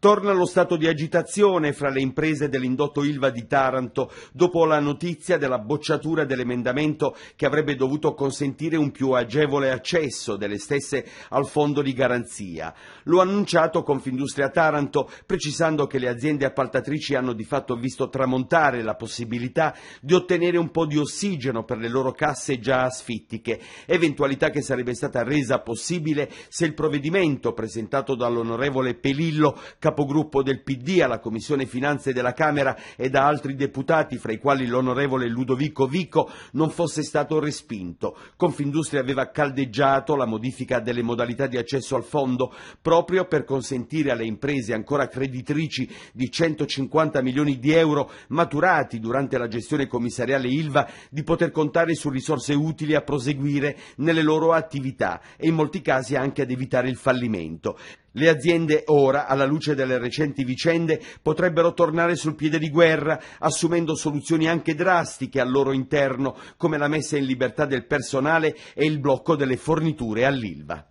Torna lo stato di agitazione fra le imprese dell'indotto Ilva di Taranto dopo la notizia della bocciatura dell'emendamento che avrebbe dovuto consentire un più agevole accesso delle stesse al fondo di garanzia. Lo ha annunciato Confindustria Taranto precisando che le aziende appaltatrici hanno di fatto visto tramontare la possibilità di ottenere un po' di ossigeno per le loro casse già asfittiche, eventualità che sarebbe stata resa possibile se il provvedimento presentato dall'onorevole Pelillo capogruppo del PD alla Commissione Finanze della Camera e da altri deputati, fra i quali l'onorevole Ludovico Vico, non fosse stato respinto. Confindustria aveva caldeggiato la modifica delle modalità di accesso al fondo proprio per consentire alle imprese ancora creditrici di 150 milioni di euro maturati durante la gestione commissariale ILVA di poter contare su risorse utili a proseguire nelle loro attività e in molti casi anche ad evitare il fallimento. Le aziende ora, alla luce delle recenti vicende, potrebbero tornare sul piede di guerra, assumendo soluzioni anche drastiche al loro interno, come la messa in libertà del personale e il blocco delle forniture all'Ilva.